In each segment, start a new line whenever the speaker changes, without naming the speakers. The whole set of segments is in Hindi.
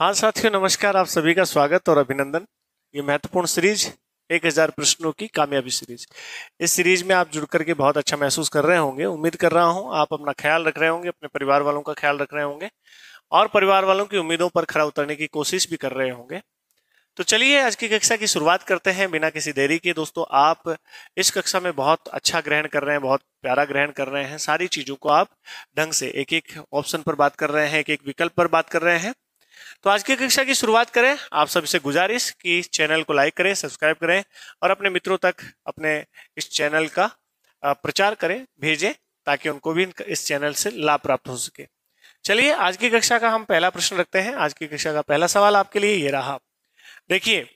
हाँ साथियों नमस्कार आप सभी का स्वागत और अभिनंदन ये महत्वपूर्ण सीरीज एक हजार प्रश्नों की कामयाबी सीरीज इस सीरीज में आप जुड़ करके बहुत अच्छा महसूस कर रहे होंगे उम्मीद कर रहा हूँ आप अपना ख्याल रख रहे होंगे अपने परिवार वालों का ख्याल रख रहे होंगे और परिवार वालों की उम्मीदों पर खरा उतरने की कोशिश भी कर रहे होंगे तो चलिए आज की कक्षा की शुरुआत करते हैं बिना किसी देरी के दोस्तों आप इस कक्षा में बहुत अच्छा ग्रहण कर रहे हैं बहुत प्यारा ग्रहण कर रहे हैं सारी चीज़ों को आप ढंग से एक एक ऑप्शन पर बात कर रहे हैं एक एक विकल्प पर बात कर रहे हैं तो आज की कक्षा की शुरुआत करें आप सभी से गुजारिश कि चैनल को लाइक करें सब्सक्राइब करें और अपने मित्रों तक अपने इस चैनल का प्रचार करें भेजें ताकि उनको भी इस चैनल से लाभ प्राप्त हो सके चलिए आज की कक्षा का हम पहला प्रश्न रखते हैं आज की कक्षा का पहला सवाल आपके लिए ये रहा देखिए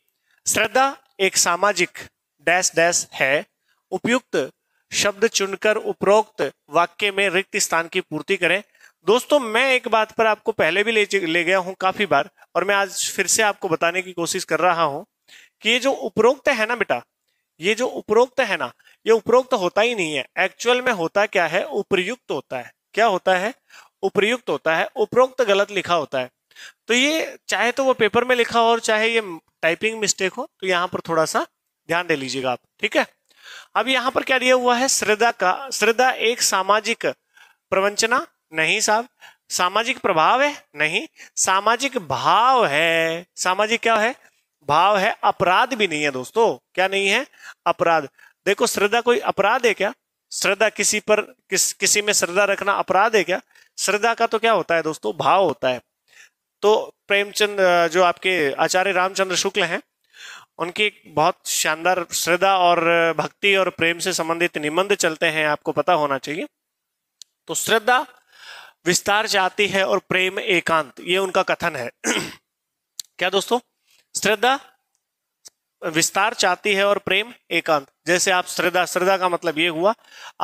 श्रद्धा एक सामाजिक डैश डैश है उपयुक्त शब्द चुनकर उपरोक्त वाक्य में रिक्त स्थान की पूर्ति करें दोस्तों मैं एक बात पर आपको पहले भी ले, ले गया हूं काफी बार और मैं आज फिर से आपको बताने की कोशिश कर रहा हूं कि ये जो उपरोक्त है ना बेटा ये जो उपरोक्त है ना ये उपरोक्त होता ही नहीं है एक्चुअल में होता क्या है उपयुक्त होता है क्या होता है उपयुक्त होता है उपरोक्त गलत लिखा होता है तो ये चाहे तो वो पेपर में लिखा हो और चाहे ये टाइपिंग मिस्टेक हो तो यहाँ पर थोड़ा सा ध्यान दे लीजिएगा आप ठीक है अब यहाँ पर क्या दिया हुआ है श्रद्धा का श्रद्धा एक सामाजिक प्रवंचना नहीं साहब सामाजिक प्रभाव है नहीं सामाजिक भाव है सामाजिक क्या है भाव है अपराध भी नहीं है दोस्तों क्या नहीं है अपराध देखो श्रद्धा कोई अपराध है क्या श्रद्धा किसी पर किस किसी में श्रद्धा रखना अपराध है क्या श्रद्धा का तो क्या होता है दोस्तों भाव होता है तो प्रेमचंद जो आपके आचार्य रामचंद्र शुक्ल हैं उनकी बहुत शानदार श्रद्धा और भक्ति और प्रेम से संबंधित निबंध चलते हैं आपको पता होना चाहिए तो श्रद्धा विस्तार चाहती है और प्रेम एकांत ये उनका कथन है क्या दोस्तों श्रद्धा विस्तार चाहती है और प्रेम एकांत जैसे आप श्रद्धा श्रद्धा का मतलब ये हुआ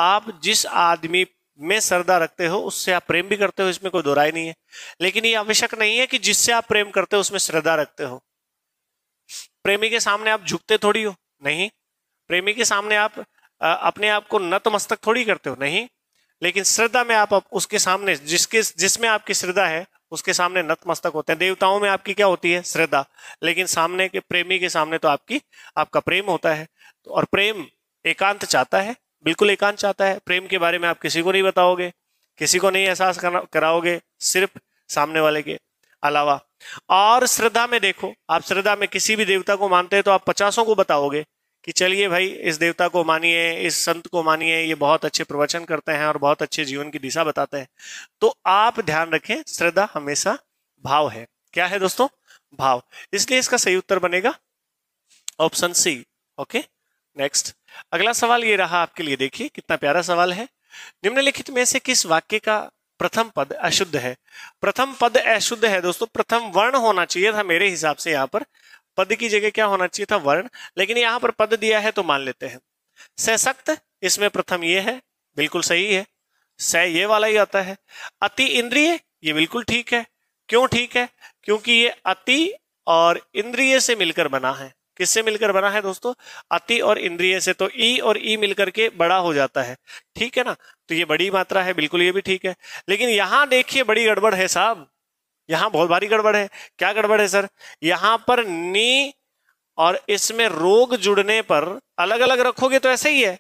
आप जिस आदमी में श्रद्धा रखते हो उससे आप प्रेम भी करते हो इसमें कोई दोराई नहीं है लेकिन ये आवश्यक नहीं है कि जिससे आप प्रेम करते हो उसमें श्रद्धा रखते हो प्रेमी के सामने आप झुकते थोड़ी हो नहीं प्रेमी के सामने आप अपने आप को नतमस्तक थोड़ी करते हो नहीं लेकिन श्रद्धा में आप उसके सामने जिसके जिसमें आपकी श्रद्धा है उसके सामने नतमस्तक होते हैं देवताओं में आपकी क्या होती है श्रद्धा लेकिन सामने के प्रेमी के सामने तो आपकी आपका प्रेम होता है और प्रेम एकांत चाहता है बिल्कुल एकांत चाहता है प्रेम के बारे में आप किसी को नहीं बताओगे किसी को नहीं एहसास कराओगे सिर्फ सामने वाले के अलावा और श्रद्धा में देखो आप श्रद्धा में किसी भी देवता को मानते हैं तो आप पचासों को बताओगे कि चलिए भाई इस देवता को मानिए इस संत को मानिए ये बहुत अच्छे प्रवचन करते हैं और बहुत अच्छे जीवन की दिशा बताते हैं तो आप ध्यान रखें श्रद्धा हमेशा भाव है क्या है दोस्तों भाव इसलिए इसका सही उत्तर बनेगा ऑप्शन सी ओके नेक्स्ट अगला सवाल ये रहा आपके लिए देखिए कितना प्यारा सवाल है निम्नलिखित में से किस वाक्य का प्रथम पद अशुद्ध है प्रथम पद अशुद्ध है दोस्तों प्रथम वर्ण होना चाहिए था मेरे हिसाब से यहाँ पर पद की जगह क्या होना चाहिए था वर्ण लेकिन यहां पर पद दिया है तो मान लेते हैं सशक्त इसमें प्रथम ये है बिल्कुल सही है स ये वाला ही आता है अति इंद्रिय ये बिल्कुल ठीक है क्यों ठीक है क्योंकि ये अति और इंद्रिय से मिलकर बना है किससे मिलकर बना है दोस्तों अति और इंद्रिय से तो ई और ई मिलकर के बड़ा हो जाता है ठीक है ना तो ये बड़ी मात्रा है बिल्कुल ये भी ठीक है लेकिन यहां देखिए बड़ी गड़बड़ है साहब यहां बहुत भारी गड़बड़ है क्या गड़बड़ है सर यहां पर नी और इसमें रोग जुड़ने पर अलग अलग रखोगे तो ऐसे ही है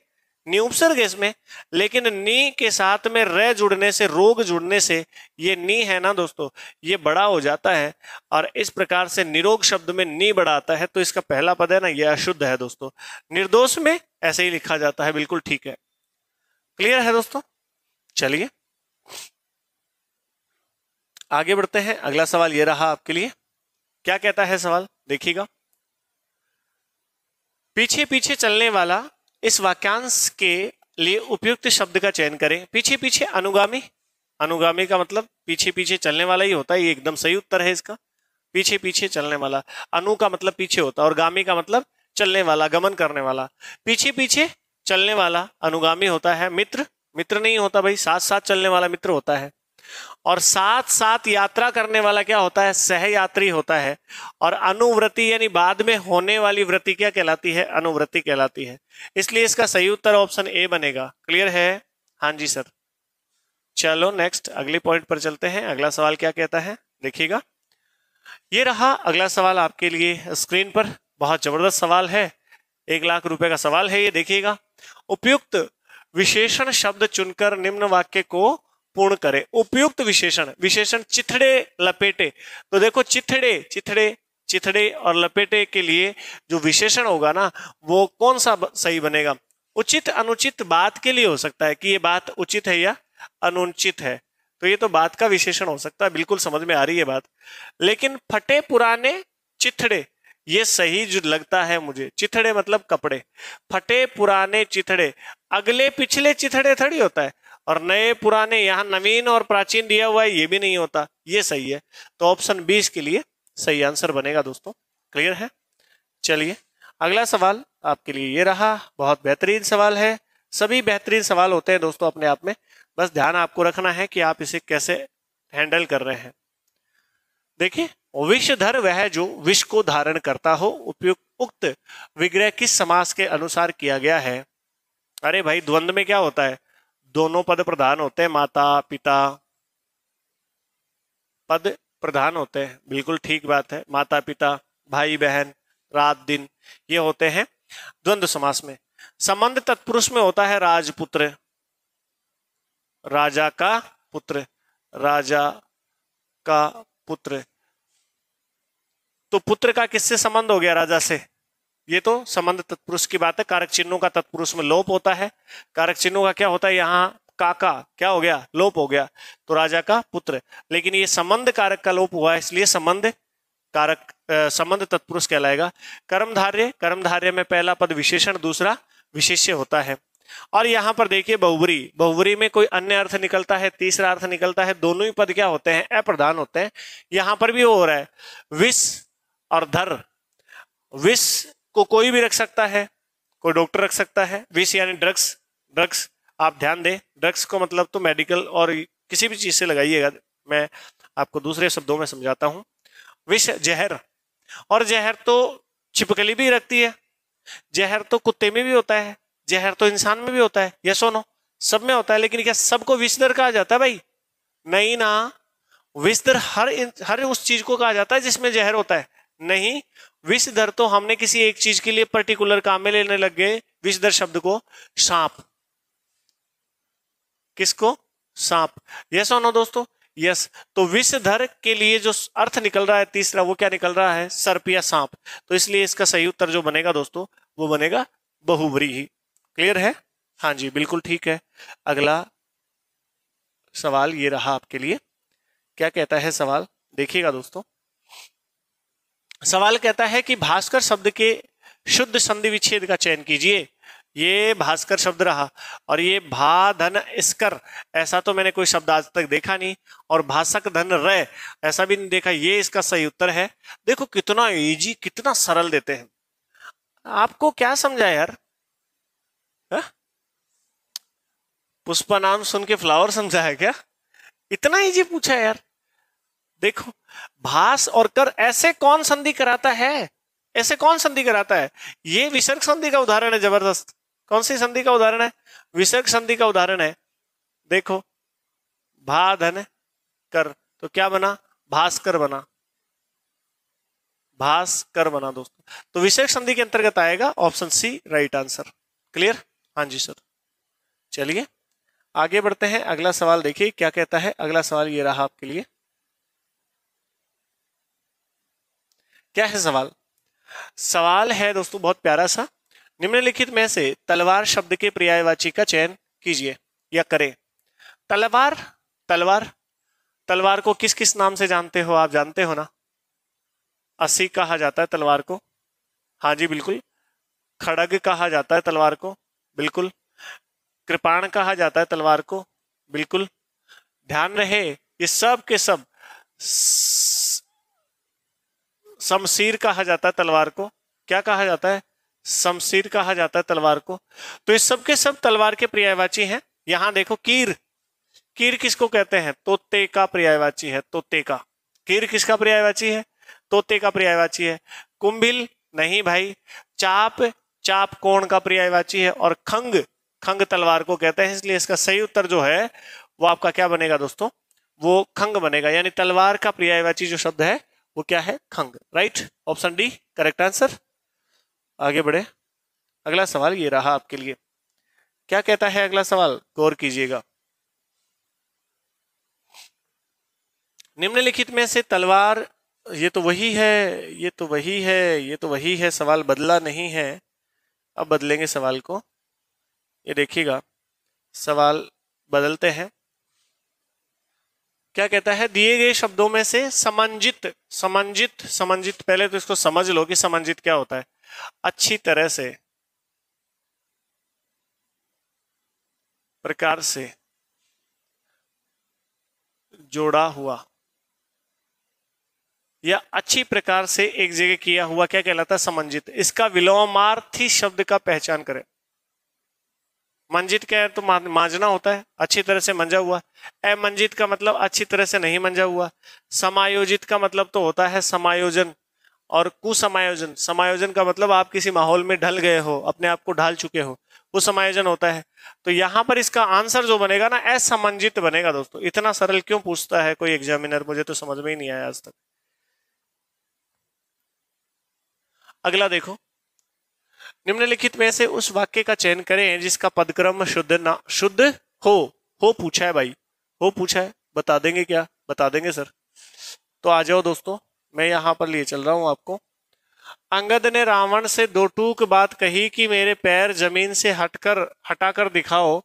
नी उपसर्ग इसमें लेकिन नी के साथ में र जुड़ने से रोग जुड़ने से ये नी है ना दोस्तों ये बड़ा हो जाता है और इस प्रकार से निरोग शब्द में नी बड़ा आता है तो इसका पहला पद है ना ये अशुद्ध है दोस्तों निर्दोष में ऐसे ही लिखा जाता है बिल्कुल ठीक है क्लियर है दोस्तों चलिए आगे बढ़ते हैं अगला सवाल ये रहा आपके लिए क्या कहता है सवाल देखिएगा पीछे पीछे चलने वाला इस वाक्यांश के लिए उपयुक्त शब्द का चयन करें पीछे पीछे अनुगामी अनुगामी का मतलब पीछे पीछे चलने वाला ही होता है ये एकदम सही उत्तर है इसका पीछे पीछे चलने वाला अनु का मतलब पीछे होता है और गामी का मतलब चलने वाला गमन करने वाला पीछे पीछे चलने वाला अनुगामी होता है मित्र मित्र नहीं होता भाई साथ साथ चलने वाला मित्र होता है और साथ साथ यात्रा करने वाला क्या होता है सहयात्री होता है और अनुव्रति यानी बाद में होने वाली व्रति क्या कहलाती है अनुव्रति कहलाती है इसलिए इसका सही उत्तर ऑप्शन ए बनेगा क्लियर है हाँ जी सर चलो नेक्स्ट अगले पॉइंट पर चलते हैं अगला सवाल क्या कहता है देखिएगा ये रहा अगला सवाल आपके लिए स्क्रीन पर बहुत जबरदस्त सवाल है एक लाख रुपए का सवाल है ये देखिएगा उपयुक्त विशेषण शब्द चुनकर निम्न वाक्य को पूर्ण करे उपयुक्त विशेषण विशेषण चिथड़े लपेटे तो देखो चिथड़े चिथड़े चिथड़े और लपेटे के लिए जो विशेषण होगा ना वो कौन सा सही बनेगा उचित अनुचित बात के लिए हो सकता है कि ये बात उचित है या अनुचित है तो ये तो बात का विशेषण हो सकता है बिल्कुल समझ में आ रही है बात लेकिन फटे पुराने चिथड़े ये सही जो लगता है मुझे चिथड़े मतलब कपड़े फटे पुराने चिथड़े अगले पिछले चिथड़े थड़ी होता है और नए पुराने यहाँ नवीन और प्राचीन दिया हुआ है ये भी नहीं होता ये सही है तो ऑप्शन बीस के लिए सही आंसर बनेगा दोस्तों क्लियर है चलिए अगला सवाल आपके लिए ये रहा बहुत बेहतरीन सवाल है सभी बेहतरीन सवाल होते हैं दोस्तों अपने आप में बस ध्यान आपको रखना है कि आप इसे कैसे हैंडल कर रहे हैं देखिए विषधर वह जो विष को धारण करता हो उपयुक्त उक्त विग्रह किस समास के अनुसार किया गया है अरे भाई द्वंद में क्या होता है दोनों पद प्रधान होते हैं माता पिता पद प्रधान होते हैं बिल्कुल ठीक बात है माता पिता भाई बहन रात दिन ये होते हैं द्वंद्व समास में संबंध तत्पुरुष में होता है राजपुत्र राजा का पुत्र राजा का पुत्र तो पुत्र का किससे संबंध हो गया राजा से ये तो संबंध तत्पुरुष की बात है कारक चिन्हों का तत्पुरुष में लोप होता है कारक चिन्हों का क्या होता है यहाँ काका क्या हो गया लोप हो गया तो राजा का पुत्र लेकिन ये संबंध कारक का लोप हुआ है इसलिए संबंध कारक संबंध तत्पुरुष कहलाएगा कर्मधार्य कर्मधार्य में पहला पद विशेषण दूसरा विशेष्य होता है और यहां पर देखिए बहुवरी बहुबरी में कोई अन्य अर्थ निकलता है तीसरा अर्थ निकलता है दोनों ही पद क्या होते हैं अप्रधान होते हैं यहां पर भी हो रहा है विष और धर विष को कोई भी रख सकता है कोई डॉक्टर रख सकता है विष यानी ड्रग्स ड्रग्स आप ध्यान दें ड्रग्स को मतलब तो मेडिकल और किसी भी चीज़ से लगाइएगा मैं आपको दूसरे शब्दों में समझाता हूँ विष जहर और जहर तो छिपकली भी रखती है जहर तो कुत्ते में भी होता है जहर तो इंसान में भी होता है ये सोनो सब में होता है लेकिन क्या सबको दर कहा जाता है भाई नहीं ना दर हर हर उस चीज को कहा जाता है जिसमें जहर होता है नहीं विषधर तो हमने किसी एक चीज के लिए पर्टिकुलर काम में लेने लग गए विषधर शब्द को सांप किसको सांप यस और नो दोस्तों यस तो विषधर के लिए जो अर्थ निकल रहा है तीसरा वो क्या निकल रहा है सर्प या सांप तो इसलिए इसका सही उत्तर जो बनेगा दोस्तों वो बनेगा बहुवरी ही क्लियर है हाँ जी बिल्कुल ठीक है अगला सवाल ये रहा आपके लिए क्या कहता है सवाल देखिएगा दोस्तों सवाल कहता है कि भास्कर शब्द के शुद्ध संधि विच्छेद का चयन कीजिए ये भास्कर शब्द रहा और ये भा धन स्कर ऐसा तो मैंने कोई शब्द आज तक देखा नहीं और भाषक धन रह ऐसा भी नहीं देखा ये इसका सही उत्तर है देखो कितना इजी कितना सरल देते हैं आपको क्या समझा यार हाँ? पुष्पा नाम सुन के फ्लावर समझा है क्या इतना इजी पूछा यार देखो भास और कर ऐसे कौन संधि कराता है ऐसे कौन संधि कराता है ये विसर्ग संधि का उदाहरण है जबरदस्त कौन सी संधि का उदाहरण है विसर्ग संधि का उदाहरण है देखो भा धन कर तो क्या बना भास्कर बना भास्कर बना दोस्तों तो विसर्ग संधि के अंतर्गत आएगा option C right answer clear हां जी सर चलिए आगे बढ़ते हैं अगला सवाल देखिए क्या कहता है अगला सवाल ये रहा आपके लिए क्या है सवाल सवाल है दोस्तों बहुत प्यारा सा निम्नलिखित में से तलवार शब्द के पर्यायवाची का चयन कीजिए या करें तलवार तलवार तलवार को किस किस नाम से जानते हो आप जानते हो ना असी कहा जाता है तलवार को हाँ जी बिल्कुल खड़ग कहा जाता है तलवार को बिल्कुल कृपाण कहा जाता है तलवार को बिल्कुल ध्यान रहे ये सब के सब शमशीर कहा जाता है तलवार को क्या कहा जाता है शमशीर कहा जाता है तलवार को तो इस सब के सब तलवार के पर्यायवाची हैं यहां देखो कीर कीर किसको कहते हैं तोते का पर्यायवाची है तोते का कीर किसका पर्यायवाची है तोते का पर्यायवाची है कुंभिल नहीं भाई चाप चाप कोण का पर्यायवाची है और खंग खंग तलवार को कहते हैं इसलिए इसका सही उत्तर जो है वो आपका क्या बनेगा दोस्तों वो खंग बनेगा यानी तलवार का पर्यायवाची जो शब्द है वो क्या है खंग right option D correct answer आगे बढ़े अगला सवाल ये रहा आपके लिए क्या कहता है अगला सवाल गौर कीजिएगा निम्नलिखित में से तलवार ये तो वही है ये तो वही है ये तो वही है सवाल बदला नहीं है अब बदलेंगे सवाल को ये देखिएगा सवाल बदलते हैं क्या कहता है दिए गए शब्दों में से समंजित समंजित समंजित पहले तो इसको समझ लो कि समंजित क्या होता है अच्छी तरह से प्रकार से जोड़ा हुआ या अच्छी प्रकार से एक जगह किया हुआ क्या कहलाता है समंजित इसका विलोमार्थी शब्द का पहचान करें मंजित क्या है तो मांझना होता है अच्छी तरह से मंजा हुआ अमंजित का मतलब अच्छी तरह से नहीं मंजा हुआ समायोजित का मतलब तो होता है समायोजन और कुसमायोजन समायोजन का मतलब आप किसी माहौल में ढल गए हो अपने आप को ढाल चुके हो वो समायोजन होता है तो यहाँ पर इसका आंसर जो बनेगा ना असमंजित बनेगा दोस्तों इतना सरल क्यों पूछता है कोई एग्जामिनर मुझे तो समझ में ही नहीं आया आज तक अगला देखो निम्नलिखित में से उस वाक्य का चयन करें जिसका पदक्रम शुद्ध ना शुद्ध हो हो पूछा है भाई हो पूछा है बता देंगे क्या बता देंगे सर तो आ जाओ दोस्तों मैं यहाँ पर लिए चल रहा हूं आपको अंगद ने रावण से दो टूक बात कही कि मेरे पैर जमीन से हटकर हटाकर दिखाओ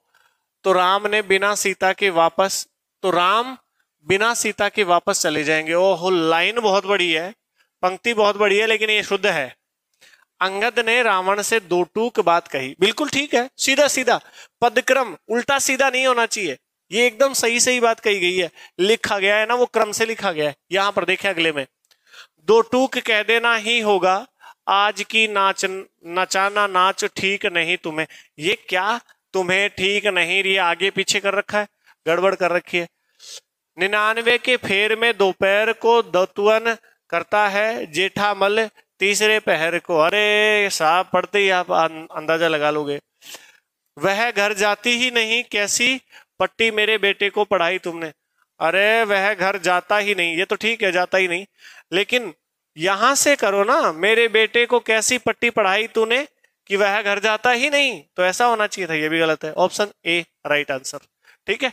तो राम ने बिना सीता के वापस तो राम बिना सीता के वापस चले जाएंगे ओहो लाइन बहुत बड़ी है पंक्ति बहुत बड़ी है लेकिन ये शुद्ध है अंगद ने रावण से दो टूक बात कही बिल्कुल ठीक है सीधा सीधा पदक्रम उल्टा सीधा नहीं होना चाहिए ये एकदम सही सही बात कही गई है लिखा गया है ना वो क्रम से लिखा गया है यहां पर देखे अगले में दो टूक कह देना ही होगा आज की नाच नचाना नाच ठीक नहीं तुम्हें ये क्या तुम्हें ठीक नहीं रही आगे पीछे कर रखा है गड़बड़ कर रखी है निन्यानवे के फेर में दोपहर को दतुअन करता है जेठामल तीसरे पहर को अरे साहब पढ़ते ही आप अं-, अंदाजा लगा लोगे वह घर जाती ही नहीं कैसी पट्टी मेरे बेटे को पढ़ाई तुमने अरे वह घर जाता ही नहीं ये तो ठीक है जाता ही नहीं लेकिन यहां से करो ना मेरे बेटे को कैसी पट्टी पढ़ाई तूने कि वह घर जाता ही नहीं तो ऐसा होना चाहिए था ये भी गलत है ऑप्शन ए राइट आंसर ठीक है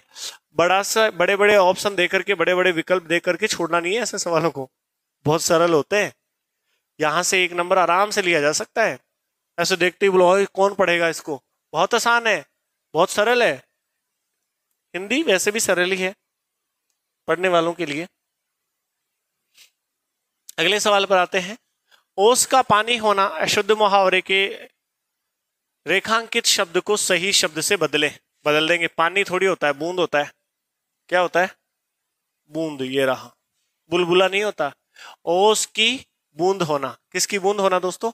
बड़ा सा बड़े बड़े ऑप्शन दे करके बड़े बड़े विकल्प देकर के छोड़ना नहीं है ऐसे सवालों को बहुत सरल होते हैं यहाँ से एक नंबर आराम से लिया जा सकता है ऐसे देखते ही बोलो कौन पढ़ेगा इसको बहुत आसान है बहुत सरल है हिंदी वैसे भी सरल ही है पढ़ने वालों के लिए अगले सवाल पर आते हैं ओस का पानी होना अशुद्ध मुहावरे के रेखांकित शब्द को सही शब्द से बदले बदल देंगे पानी थोड़ी होता है बूंद होता है क्या होता है बूंद ये रहा बुलबुला नहीं होता ओस की बूंद होना किसकी बूंद होना दोस्तों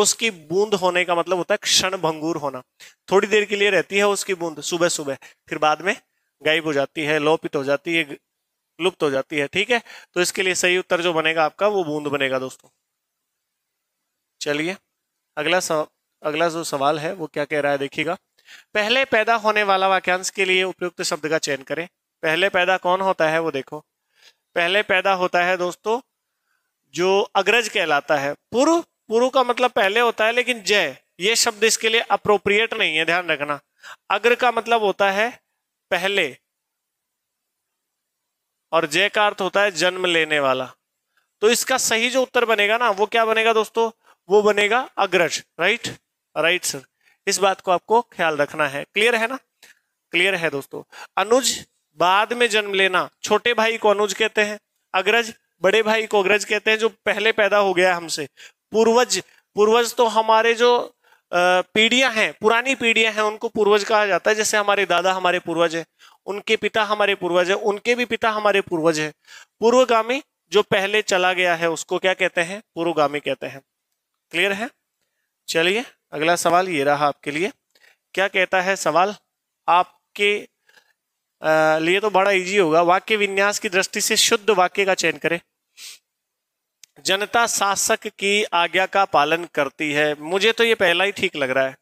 उसकी बूंद होने का मतलब होता है क्षण भंगूर होना थोड़ी देर के लिए रहती है उसकी बूंद सुबह सुबह फिर बाद में गायब हो जाती है लोपित हो जाती है लुप्त हो जाती है ठीक है तो इसके लिए सही उत्तर जो बनेगा आपका वो बूंद बनेगा दोस्तों चलिए अगला सवाल अगला जो सवाल है वो क्या कह रहा है देखिएगा पहले पैदा होने वाला वाक्यांश के लिए उपयुक्त शब्द का चयन करें पहले पैदा कौन होता है वो देखो पहले पैदा होता है दोस्तों जो अग्रज कहलाता है पूर्व पुरु का मतलब पहले होता है लेकिन जय ये शब्द इसके लिए अप्रोप्रिएट नहीं है ध्यान रखना अग्र का मतलब होता है पहले और जय का अर्थ होता है जन्म लेने वाला तो इसका सही जो उत्तर बनेगा ना वो क्या बनेगा दोस्तों वो बनेगा अग्रज राइट राइट सर इस बात को आपको ख्याल रखना है क्लियर है ना क्लियर है दोस्तों अनुज बाद में जन्म लेना छोटे भाई को अनुज कहते हैं अग्रज बड़े भाई को अग्रज कहते हैं जो पहले पैदा हो गया हमसे पूर्वज पूर्वज तो हमारे जो पीढ़ियां हैं पुरानी पीढ़ियां हैं उनको पूर्वज कहा जाता है जैसे हमारे दादा हमारे पूर्वज हैं उनके पिता हमारे पूर्वज है उनके भी पिता हमारे पूर्वज हैं पूर्वगामी जो पहले चला गया है उसको क्या कहते हैं पूर्वगामी कहते हैं क्लियर है चलिए अगला सवाल ये रहा आपके लिए क्या कहता है सवाल आपके लिए तो बड़ा इजी होगा वाक्य विन्यास की दृष्टि से शुद्ध वाक्य का चयन करें जनता शासक की आज्ञा का पालन करती है मुझे तो ये पहला ही ठीक लग रहा है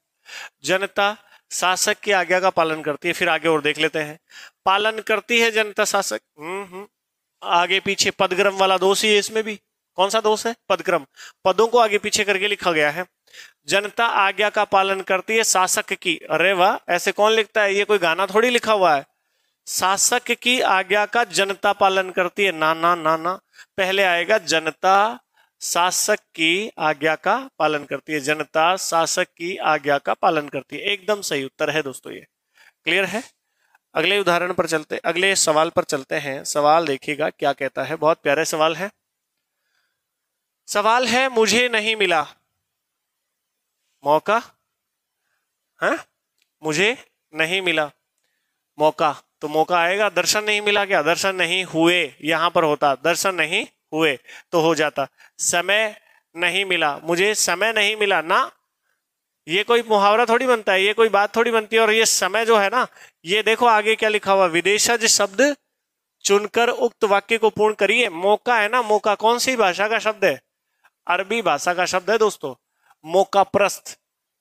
जनता शासक की आज्ञा का पालन करती है फिर आगे और देख लेते हैं पालन करती है जनता शासक हम्म, हम्म आगे पीछे पदक्रम वाला दोष ही है इसमें भी कौन सा दोष है पदक्रम पदों को आगे पीछे करके लिखा गया है जनता आज्ञा का पालन करती है शासक की अरे वाह ऐसे कौन लिखता है ये कोई गाना थोड़ी लिखा हुआ है शासक की आज्ञा का जनता पालन करती है ना ना ना ना पहले आएगा जनता शासक की आज्ञा का पालन करती है जनता शासक की आज्ञा का पालन करती है एकदम सही उत्तर है दोस्तों ये क्लियर है अगले उदाहरण पर चलते अगले सवाल पर चलते हैं सवाल देखिएगा क्या कहता है बहुत प्यारे सवाल है सवाल है मुझे नहीं मिला मौका है हाँ? मुझे नहीं मिला मौका तो मौका आएगा दर्शन नहीं मिला क्या दर्शन नहीं हुए यहां पर होता दर्शन नहीं हुए तो हो जाता समय नहीं मिला मुझे समय नहीं मिला ना ये कोई मुहावरा थोड़ी बनता है ये कोई बात थोड़ी बनती है और ये समय जो है ना ये देखो आगे क्या लिखा हुआ विदेशज शब्द चुनकर उक्त वाक्य को पूर्ण करिए मौका है ना मौका कौन सी भाषा का शब्द है अरबी भाषा का शब्द है दोस्तों मौका प्रस्त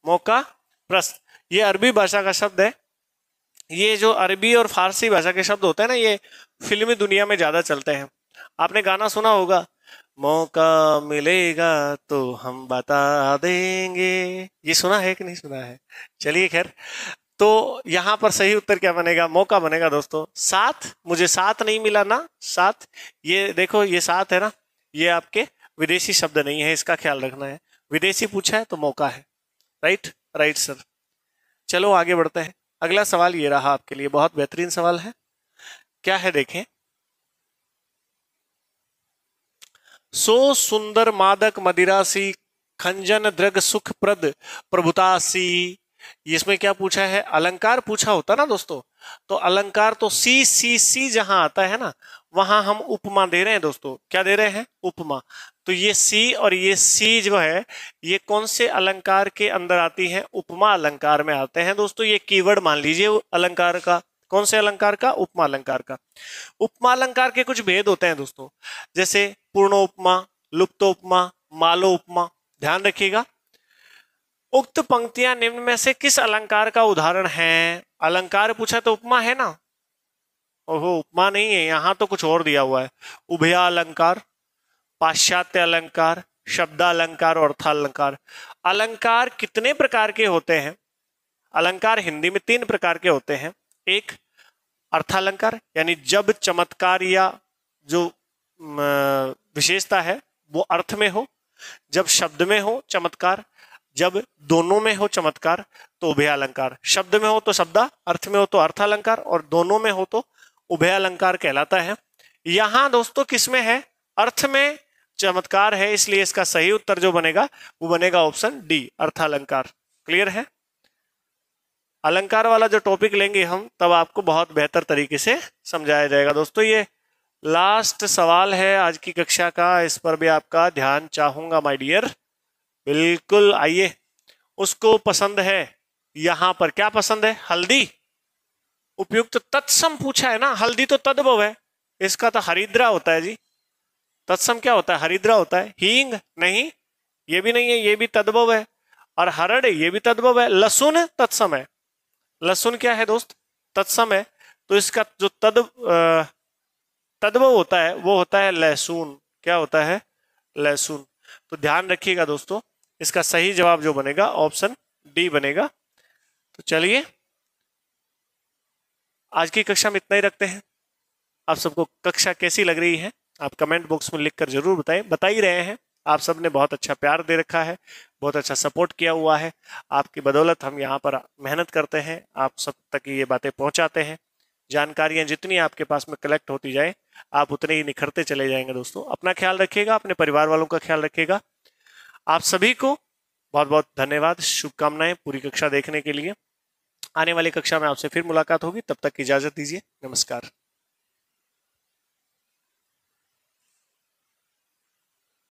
मौका प्रस्त ये अरबी भाषा का शब्द है ये जो अरबी और फारसी भाषा के शब्द होते हैं ना ये फिल्मी दुनिया में ज़्यादा चलते हैं आपने गाना सुना होगा मौका मिलेगा तो हम बता देंगे ये सुना है कि नहीं सुना है चलिए खैर तो यहाँ पर सही उत्तर क्या बनेगा मौका बनेगा दोस्तों साथ मुझे साथ नहीं मिला ना साथ ये देखो ये साथ है ना ये आपके विदेशी शब्द नहीं है इसका ख्याल रखना है विदेशी पूछा है तो मौका है राइट राइट सर चलो आगे बढ़ते हैं अगला सवाल ये रहा आपके लिए बहुत बेहतरीन सवाल है क्या है देखें सो सुंदर मादक मदिरासी खंजन द्रग सुख प्रद प्रभुतासी इसमें क्या पूछा है अलंकार पूछा होता ना दोस्तों तो अलंकार तो सी सी सी जहां आता है ना वहां हम उपमा दे रहे हैं दोस्तों क्या दे रहे हैं उपमा तो ये सी और ये सी जो है ये कौन से अलंकार के अंदर आती है उपमा अलंकार में आते हैं दोस्तों ये कीवर्ड मान लीजिए अलंकार का कौन से अलंकार का उपमा अलंकार का उपमा अलंकार के कुछ भेद होते हैं दोस्तों जैसे पूर्णोपमा लुप्तोपमा मालो उपमा ध्यान रखिएगा उक्त पंक्तियां निम्न में से किस अलंकार का उदाहरण है अलंकार पूछा तो उपमा है ना और वो उपमा नहीं है यहां तो कुछ और दिया हुआ है उभया अलंकार पाश्चात्य अलंकार शब्दालंकार और अर्थालंकार अलंकार कितने प्रकार के होते हैं अलंकार हिंदी में तीन प्रकार के होते हैं एक अर्थालंकार यानी जब चमत्कार या जो विशेषता है वो अर्थ में हो जब शब्द में हो चमत्कार जब दोनों में हो चमत्कार तो उभयालंकार शब्द में हो तो शब्दा अर्थ में हो तो अर्थालंकार और दोनों में हो तो उभय अलंकार कहलाता है यहां दोस्तों किसमें है अर्थ में चमत्कार है इसलिए इसका सही उत्तर जो बनेगा वो बनेगा ऑप्शन डी अर्थालंकार क्लियर है अलंकार वाला जो टॉपिक लेंगे हम तब आपको बहुत बेहतर तरीके से समझाया जाएगा दोस्तों ये लास्ट सवाल है आज की कक्षा का इस पर भी आपका ध्यान चाहूंगा माय डियर बिल्कुल आइए उसको पसंद है यहां पर क्या पसंद है हल्दी उपयुक्त तत्सम पूछा है ना हल्दी तो तद्भव है इसका तो हरिद्रा होता है जी तत्सम क्या होता है हरिद्रा होता है हींग नहीं ये भी नहीं है ये भी तद्भव है और हरड़ ये भी तद्भव है लहसुन तत्सम है लहसुन क्या है दोस्त तत्सम है तो इसका जो तद तद्भव होता है वो होता है लहसुन क्या होता है लहसुन तो ध्यान रखिएगा दोस्तों इसका सही जवाब जो बनेगा ऑप्शन डी बनेगा तो चलिए आज की कक्षा में इतना ही रखते हैं आप सबको कक्षा कैसी लग रही है आप कमेंट बॉक्स में लिखकर जरूर बताएं बता ही रहे हैं आप सबने बहुत अच्छा प्यार दे रखा है बहुत अच्छा सपोर्ट किया हुआ है आपकी बदौलत हम यहाँ पर मेहनत करते हैं आप सब तक ये बातें पहुँचाते हैं जानकारियाँ जितनी आपके पास में कलेक्ट होती जाएँ आप उतने ही निखरते चले जाएंगे दोस्तों अपना ख्याल रखिएगा अपने परिवार वालों का ख्याल रखिएगा आप सभी को बहुत बहुत धन्यवाद शुभकामनाएं पूरी कक्षा देखने के लिए आने वाली कक्षा में आपसे फिर मुलाकात होगी तब तक इजाजत दीजिए नमस्कार